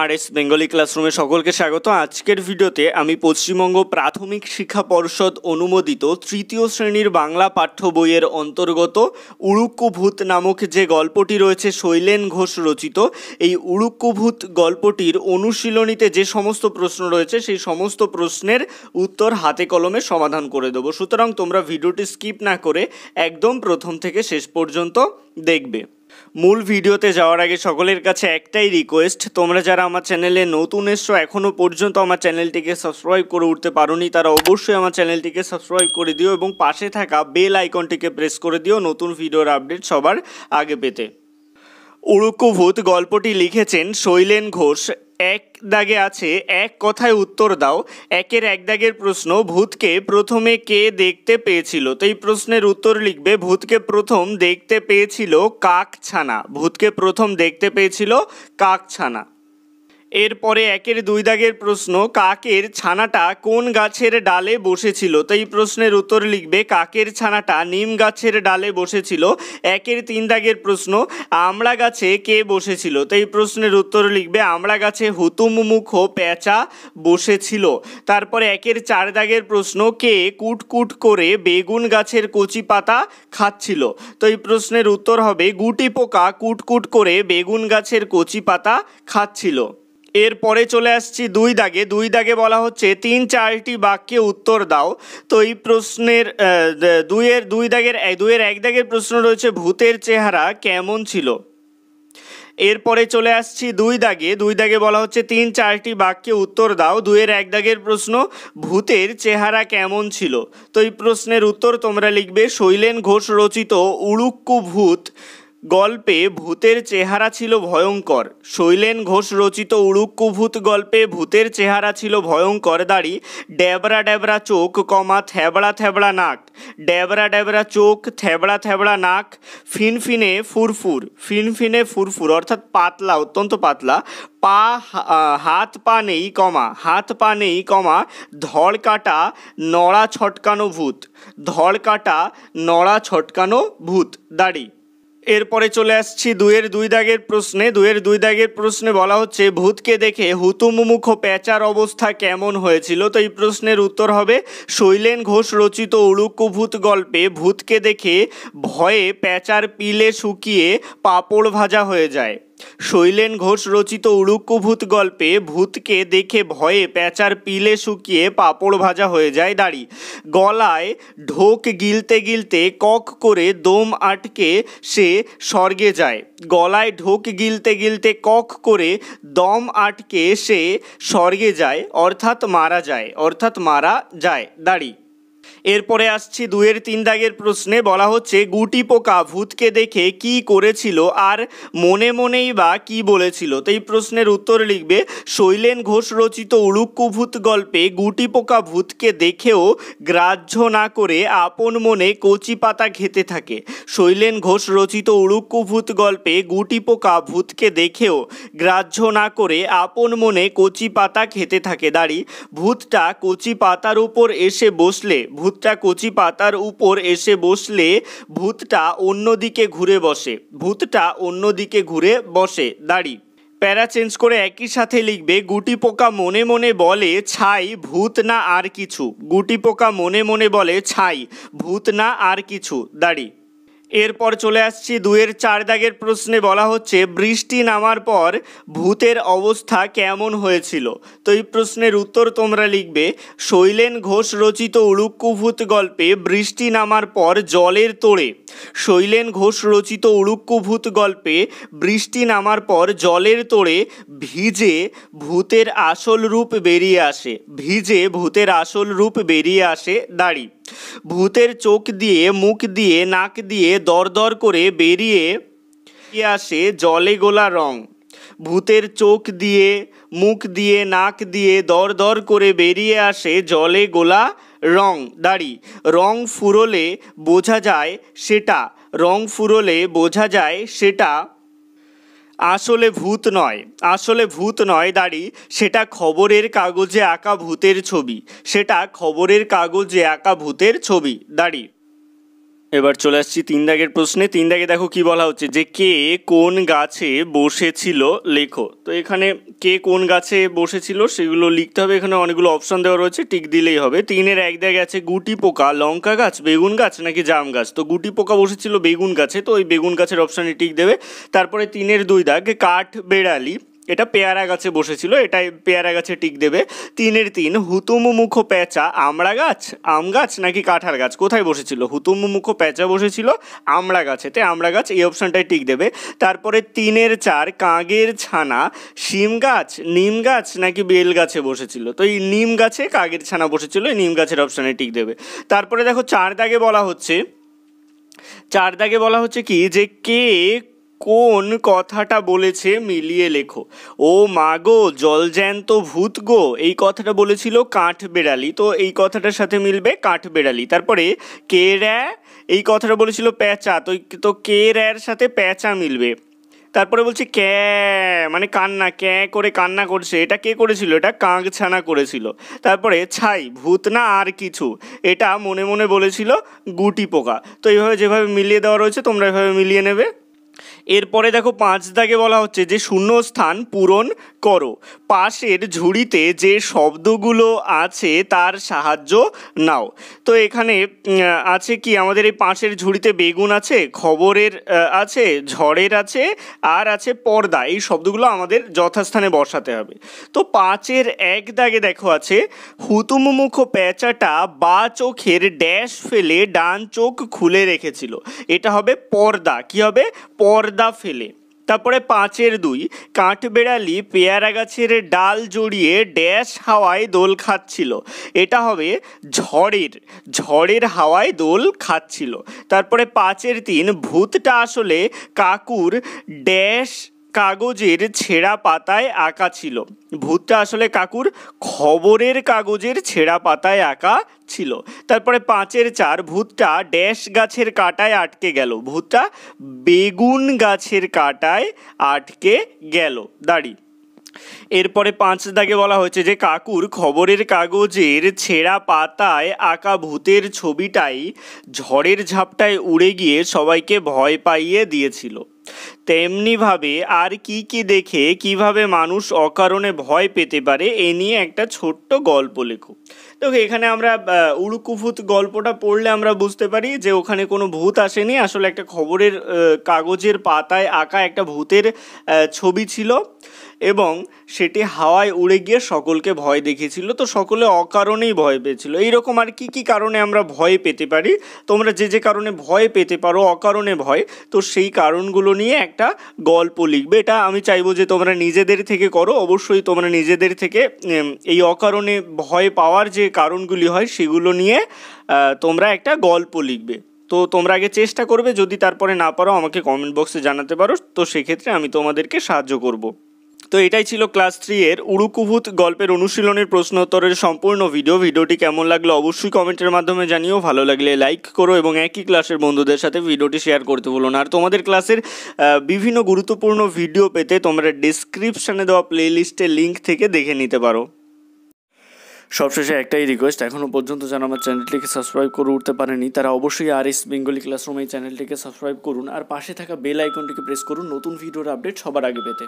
আর S Bengali ক্লাসরুমে সকলকে স্বাগত আজকের ভিডিওতে আমি পশ্চিমবঙ্গ প্রাথমিক শিক্ষা পর্ষদ অনুমোদিত তৃতীয় শ্রেণীর বাংলা পাঠ্য বইয়ের অন্তর্গত উড়ুক্কুভূত নামক যে গল্পটি রয়েছে শৈলেন ঘোষ রচিত এই উড়ুক্কুভূত গল্পটির অনুশীলনীতে যে সমস্ত প্রশ্ন রয়েছে সেই সমস্ত প্রশ্নের উত্তর হাতে কলমে সমাধান করে দেবো সুতরাং তোমরা ভিডিওটি স্কিপ না করে একদম প্রথম থেকে শেষ পর্যন্ত দেখবে মূল ভিডিওতে যাওয়ার আগে সকলের কাছে একটাই রিকোয়েস্ট তোমরা যারা আমার চ্যানেলে নতুন এসছো এখনও পর্যন্ত আমার চ্যানেলটিকে সাবস্ক্রাইব করে উঠতে পারোনি তারা অবশ্যই আমার চ্যানেলটিকে সাবস্ক্রাইব করে দিও এবং পাশে থাকা বেল আইকনটিকে প্রেস করে দিও নতুন ভিডিওর আপডেট সবার আগে পেতে উড়ুকুভূত গল্পটি লিখেছেন শৈলেন ঘোষ এক দাগে আছে এক কথায় উত্তর দাও একের এক দাগের প্রশ্ন ভূতকে প্রথমে কে দেখতে পেয়েছিল তো এই প্রশ্নের উত্তর লিখবে ভূতকে প্রথম দেখতে পেয়েছিল কাক ছানা ভূতকে প্রথম দেখতে পেয়েছিল কাক ছানা এরপরে একের দুই দাগের প্রশ্ন কাকের ছানাটা কোন গাছের ডালে বসেছিল তো এই প্রশ্নের উত্তর লিখবে কাকের ছানাটা নিম গাছের ডালে বসেছিল একের তিন দাগের প্রশ্ন আমড়া গাছে কে বসেছিল তো এই প্রশ্নের উত্তর লিখবে আমড়া গাছে হুতুম হুতুমুখ প্যাঁচা বসেছিল তারপরে একের চার দাগের প্রশ্ন কে কুটকুট করে বেগুন গাছের কচি পাতা খাচ্ছিল তো এই প্রশ্নের উত্তর হবে গুটি পোকা কুটকুট করে বেগুন গাছের কচি পাতা খাচ্ছিল এরপরে চলে আসছি দুই দাগে দুই দাগে বলা হচ্ছে তিন চারটি বাক্যে উত্তর দাও তো এই প্রশ্নের দুইয়ের দুই দাগের দুইয়ের এক দাগের প্রশ্ন রয়েছে ভূতের চেহারা কেমন ছিল এরপরে চলে আসছি দুই দাগে দুই দাগে বলা হচ্ছে তিন চারটি বাক্যে উত্তর দাও দুইয়ের এক দাগের প্রশ্ন ভূতের চেহারা কেমন ছিল তো এই প্রশ্নের উত্তর তোমরা লিখবে শৈলেন ঘোষ রচিত উড়ুক্কু ভূত গল্পে ভূতের চেহারা ছিল ভয়ঙ্কর শৈলেন ঘোষ রচিত উড়ুক্কুভূত গল্পে ভূতের চেহারা ছিল ভয়ঙ্কর দাড়ি ড্যাবরা ড্যাবরা চোখ কমা থেবড়া থেবড়া নাক ড্যাবরা ড্যাবরা চোখ থ্যাবড়া থেবড়া নাক ফিনফিনে ফুরফুর ফিনফিনে ফুরফুর অর্থাৎ পাতলা অত্যন্ত পাতলা পা হাত পা নেই কমা হাত পা নেই কমা ধড় কাটা নড়া ছটকানো ভূত ধড় কাটা নড়া ছটকানো ভূত দাড়ি এরপরে চলে আসছি দুয়ের দুই দাগের প্রশ্নে দুয়ের দুই দাগের প্রশ্নে বলা হচ্ছে ভূতকে দেখে হুতুমুখ প্যাচার অবস্থা কেমন হয়েছিল তো এই প্রশ্নের উত্তর হবে শৈলেন ঘোষ রচিত ভূত গল্পে ভূতকে দেখে ভয়ে প্যাচার পিলে শুকিয়ে পাঁপড় ভাজা হয়ে যায় শৈলেন ঘোষ রচিত উড়ুক্কুভূত গল্পে ভূতকে দেখে ভয়ে প্যাঁচার পিলে শুকিয়ে পাঁপড় ভাজা হয়ে যায় দাড়ি গলায় ঢোক গিলতে গিলতে কক করে দম আটকে সে স্বর্গে যায় গলায় ঢোক গিলতে গিলতে কক করে দম আটকে সে স্বর্গে যায় অর্থাৎ মারা যায় অর্থাৎ মারা যায় দাড়ি এরপরে আসছি দুয়ের তিন দাগের প্রশ্নে বলা হচ্ছে গুটি পোকা ভূতকে দেখে কি করেছিল আর মনে মনেই বা কি বলেছিল তো এই প্রশ্নের উত্তর লিখবে শৈলেন ঘোষ রচিত উড়ুক্কু ভূত গল্পে গুটি পোকা ভূতকে দেখেও গ্রাহ্য না করে আপন মনে কচি পাতা খেতে থাকে শৈলেন ঘোষ রচিত উড়ুক্কু ভূত গল্পে গুটি পোকা ভূতকে দেখেও গ্রাহ্য না করে আপন মনে কচি পাতা খেতে থাকে দাঁড়ি ভূতটা কচি পাতার উপর এসে বসলে ভূত ভূতটা কচি পাতার উপর এসে বসলে ভূতটা অন্যদিকে ঘুরে বসে ভূতটা অন্যদিকে ঘুরে বসে দাড়ি প্যারা চেঞ্জ করে একই সাথে লিখবে গুটি পোকা মনে মনে বলে ছাই ভূত না আর কিছু গুটি পোকা মনে মনে বলে ছাই ভূত না আর কিছু দাড়ি এরপর চলে আসছি দুয়ের চার দাগের প্রশ্নে বলা হচ্ছে বৃষ্টি নামার পর ভূতের অবস্থা কেমন হয়েছিল তো এই প্রশ্নের উত্তর তোমরা লিখবে শৈলেন ঘোষ রচিত উড়ুক্কুভূত গল্পে বৃষ্টি নামার পর জলের তোড়ে শৈলেন ঘোষ রচিত উড়ুক্কুভূত গল্পে বৃষ্টি নামার পর জলের তোড়ে ভিজে ভূতের আসল রূপ বেরিয়ে আসে ভিজে ভূতের আসল রূপ বেরিয়ে আসে দাঁড়ি ভূতের চোখ দিয়ে মুখ দিয়ে নাক দিয়ে দরদর করে বেরিয়ে আসে জলে গোলা রং ভূতের চোখ দিয়ে মুখ দিয়ে নাক দিয়ে দর দর করে বেরিয়ে আসে জলে গোলা রং দাড়ি রং ফুরোলে বোঝা যায় সেটা রং ফুরোলে বোঝা যায় সেটা আসলে ভূত নয় আসলে ভূত নয় দাড়ি সেটা খবরের কাগজে আঁকা ভূতের ছবি সেটা খবরের কাগজে আঁকা ভূতের ছবি দাড়ি এবার চলে আসছি তিন দাগের প্রশ্নে তিন দাগে দেখো কি বলা হচ্ছে যে কে কোন গাছে বসেছিল লেখো তো এখানে কে কোন গাছে বসেছিল সেগুলো লিখতে হবে এখানে অনেকগুলো অপশান দেওয়া রয়েছে টিক দিলেই হবে তিনের এক দাগে আছে গুটি পোকা লঙ্কা গাছ বেগুন গাছ নাকি জাম গাছ তো গুটি পোকা বসেছিল বেগুন গাছে তো ওই বেগুন গাছের অপশানে টিক দেবে তারপরে তিনের দুই দাগ কাঠ বেড়ালি এটা পেয়ারা গাছে বসেছিল এটাই পেয়ারা গাছে টিক দেবে তিনের তিন হুতুম মুখ প্যাঁচা আমড়া গাছ আম গাছ নাকি কাঁঠাল গাছ কোথায় বসেছিল হুতুম মুখ প্যাঁচা বসেছিল আমড়া গাছেতে আমড়া গাছ এই অপশানটাই টিক দেবে তারপরে তিনের চার কাগের ছানা শিম গাছ নিম গাছ নাকি বেল গাছে বসেছিল তো এই নিম গাছে কাগের ছানা বসেছিল এই নিম গাছের অপশানে টিক দেবে তারপরে দেখো চার দাগে বলা হচ্ছে চার দাগে বলা হচ্ছে কি যে কে কোন কথাটা বলেছে মিলিয়ে লেখো ও মা গো জলজ্যান্ত ভূত গো এই কথাটা বলেছিল কাঠ বেড়ালি তো এই কথাটার সাথে মিলবে কাঠ বেড়ালি তারপরে কে র্যা এই কথাটা বলেছিল প্যাঁচা তো তো কে র্যার সাথে প্যাঁচা মিলবে তারপরে বলছে ক্যা মানে কান্না ক্যা করে কান্না করছে এটা কে করেছিল এটা ছানা করেছিল তারপরে ছাই ভূত না আর কিছু এটা মনে মনে বলেছিল গুটি পোকা তো এইভাবে যেভাবে মিলিয়ে দেওয়া রয়েছে তোমরা এভাবে মিলিয়ে নেবে এরপরে দেখো পাঁচ দাগে বলা হচ্ছে যে শূন্যস্থান পূরণ করো পাশের ঝুড়িতে যে শব্দগুলো আছে তার সাহায্য নাও তো এখানে আছে কি আমাদের এই পাশের ঝুড়িতে বেগুন আছে খবরের আছে ঝড়ের আছে আর আছে পর্দা এই শব্দগুলো আমাদের যথাস্থানে বসাতে হবে তো পাঁচের এক দাগে দেখো আছে হুতুমুখ প্যাঁচাটা বা চোখের ড্যাশ ফেলে ডান চোখ খুলে রেখেছিল এটা হবে পর্দা কি হবে পর্দা পর্দা ফেলে তারপরে পাঁচের দুই কাঠবেড়ালি পেয়ারা গাছের ডাল জড়িয়ে ড্যাশ হাওয়ায় দোল খাচ্ছিল এটা হবে ঝড়ের ঝড়ের হাওয়ায় দোল খাচ্ছিল তারপরে পাঁচের তিন ভূতটা আসলে কাকুর ড্যাশ কাগজের ছেঁড়া পাতায় আঁকা ছিল ভূতটা আসলে কাকুর খবরের কাগজের ছেঁড়া পাতায় আঁকা ছিল তারপরে পাঁচের চার ভূতটা ড্যাশ গাছের কাটায় আটকে গেল ভূতটা বেগুন গাছের কাটায় আটকে গেল দাড়ি এরপরে পাঁচ দাগে বলা হয়েছে যে কাকুর খবরের কাগজের ছেঁড়া পাতায় আঁকা ভূতের ছবিটাই ঝড়ের ঝাপটায় উড়ে গিয়ে সবাইকে ভয় পাইয়ে দিয়েছিল তেমনিভাবে আর কি কি দেখে কিভাবে মানুষ অকারণে ভয় পেতে পারে এ নিয়ে একটা ছোট্ট গল্প লেখো দেখো এখানে আমরা উড়ুকুভূত গল্পটা পড়লে আমরা বুঝতে পারি যে ওখানে কোনো ভূত আসেনি আসলে একটা খবরের কাগজের পাতায় আঁকা একটা ভূতের ছবি ছিল এবং সেটি হাওয়ায় উড়ে গিয়ে সকলকে ভয় দেখিয়েছিল তো সকলে অকারণেই ভয় পেয়েছিল এইরকম আর কি কি কারণে আমরা ভয় পেতে পারি তোমরা যে যে কারণে ভয় পেতে পারো অকারণে ভয় তো সেই কারণগুলো নিয়ে একটা গল্প লিখবে এটা আমি চাইবো যে তোমরা নিজেদের থেকে করো অবশ্যই তোমরা নিজেদের থেকে এই অকারণে ভয় পাওয়ার যে কারণগুলি হয় সেগুলো নিয়ে তোমরা একটা গল্প লিখবে তো তোমরা আগে চেষ্টা করবে যদি তারপরে না পারো আমাকে কমেন্ট বক্সে জানাতে পারো তো সেক্ষেত্রে আমি তোমাদেরকে সাহায্য করবো তো এটাই ছিল ক্লাস থ্রি এর উড়ুকুভূত গল্পের অনুশীলনের প্রশ্নোত্তরের সম্পূর্ণ ভিডিও ভিডিওটি কেমন লাগলো অবশ্যই কমেন্টের মাধ্যমে জানিও ভালো লাগলে লাইক করো এবং একই ক্লাসের বন্ধুদের সাথে ভিডিওটি শেয়ার করতে বলুন আর তোমাদের ক্লাসের বিভিন্ন গুরুত্বপূর্ণ ভিডিও পেতে তোমরা ডিসক্রিপশানে দেওয়া প্লেলিস্টের লিঙ্ক থেকে দেখে নিতে পারো সবশেষে একটাই রিকোয়েস্ট এখনও পর্যন্ত যেন আমার চ্যানেলটিকে সাবস্ক্রাইব করে উঠতে পারেনি তারা অবশ্যই আর এস বেঙ্গলি ক্লাসরুম এই চ্যানেলটিকে সাবস্ক্রাইব করুন আর পাশে থাকা বেল আইকনটিকে প্রেস করুন নতুন ভিডিওর আপডেট সবার আগে পেতে